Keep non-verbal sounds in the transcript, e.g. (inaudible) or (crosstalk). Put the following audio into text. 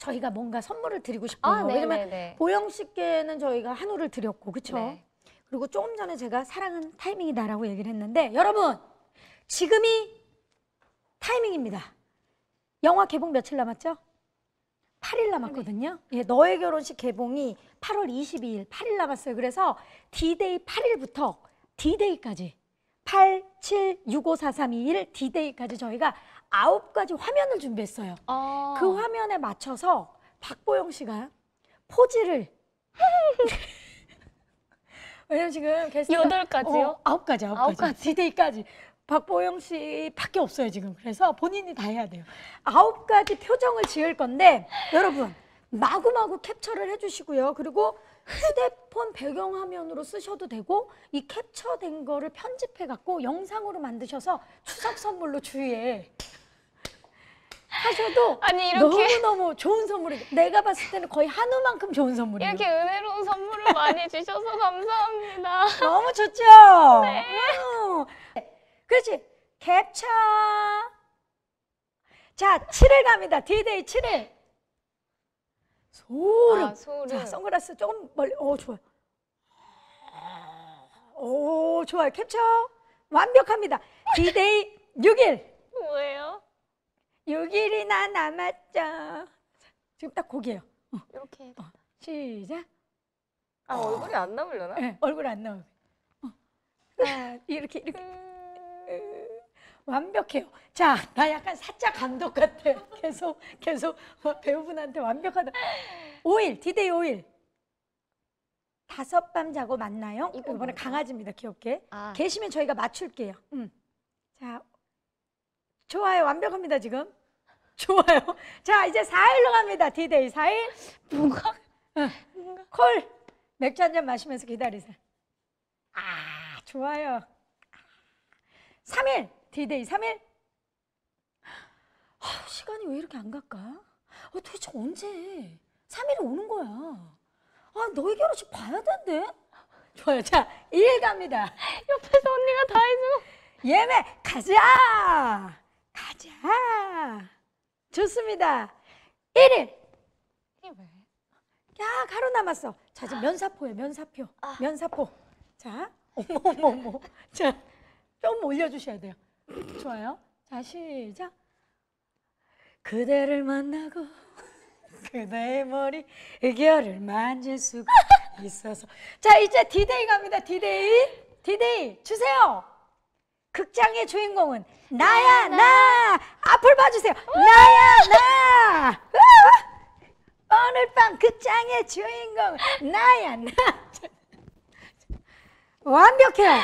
저희가 뭔가 선물을 드리고 싶어요. 아, 네, 왜냐면 네, 네. 보영 씨께는 저희가 한우를 드렸고 그렇죠? 네. 그리고 조금 전에 제가 사랑은 타이밍이다라고 얘기를 했는데 여러분 지금이 타이밍입니다. 영화 개봉 며칠 남았죠? 8일 남았거든요. 네. 예, 너의 결혼식 개봉이 8월 22일, 8일 남았어요. 그래서 디데이 8일부터 디데이까지 87654321 디데이까지 저희가 아홉 가지 화면을 준비했어요. 아. 그 화면에 맞춰서 박보영 씨가 포즈를 (laughs) 왜냐면 지금 게스트 여 가지요? 어, 아홉 가지, 아홉 가지. 디데이까지. 박보영 씨밖에 없어요 지금. 그래서 본인이 다 해야 돼요. 아홉 가지 표정을 지을 건데 여러분 마구마구 캡처를 해주시고요. 그리고 휴대폰 배경화면으로 쓰셔도 되고 이 캡처된 거를 편집해갖고 영상으로 만드셔서 추석 선물로 주위에 하셔도 아니 이렇게 너무너무 좋은 선물이 내가 봤을 때는 거의 한우만큼 좋은 선물이에요. 이렇게 은혜로운 선물을 많이 주셔서 감사합니다. 너무 좋죠? 네. 음. 그렇지. 캡처. 자, 7일 갑니다. 디데이 7일. 소름. 아, 소름. 자, 선글라스 조금 멀리. 오, 좋아요. 오, 좋아요. 캡처. 완벽합니다. 디데이 6일. (laughs) 뭐예요? 6일이나 남았죠. 지금 딱 거기예요. 어. 이렇게. 어. 시작. 아, 어. 얼굴이 안 나오려나? 네, 얼굴 안나오 어. 하 이렇게, 이렇게. 음. 음. 완벽해요. 자, 나 약간 사짜 감독 같아. (laughs) 계속, 계속 배우분한테 완벽하다. 5일, 디데이 5일. 다섯 밤 자고 만나요? 이번에 뭐예요? 강아지입니다, 귀엽게. 아. 계시면 저희가 맞출게요. 음. 자, 좋아요. 완벽합니다, 지금. (laughs) 좋아요. 자, 이제 4일로 갑니다, 디데이 4일. 뭔가? 콜! 맥주 한 잔 마시면서 기다리세요. 아, 좋아요. 3일 아, 디데이 3일? 아, 시간이 왜 이렇게 안 갈까? 아, 어, 도대체 언제? 3일이 오는 거야. 아, 너희 결혼식 봐야 된대. 좋아요. 자, 2일 갑니다. 옆에서 언니가 다 해줘. 예매, 가자! 가자! 좋습니다. 1일. 일 왜? 야, 가로 남았어. 자, 지금 면사포야, 면사표. 아. 면사포. 자, 어머, 어머, 어머. 자, 좀 올려주셔야 돼요. 좋아요. 자, 시작. 그대를 만나고 그대의 머리 의결을 만질 수가 있어서 자 이제 디데이 갑니다 디데이 디데이 주세요 극장의 주인공은 나야 나, 나. 앞을 봐주세요 나야 나 어? 오늘 밤 극장의 주인공 나야 나 완벽해요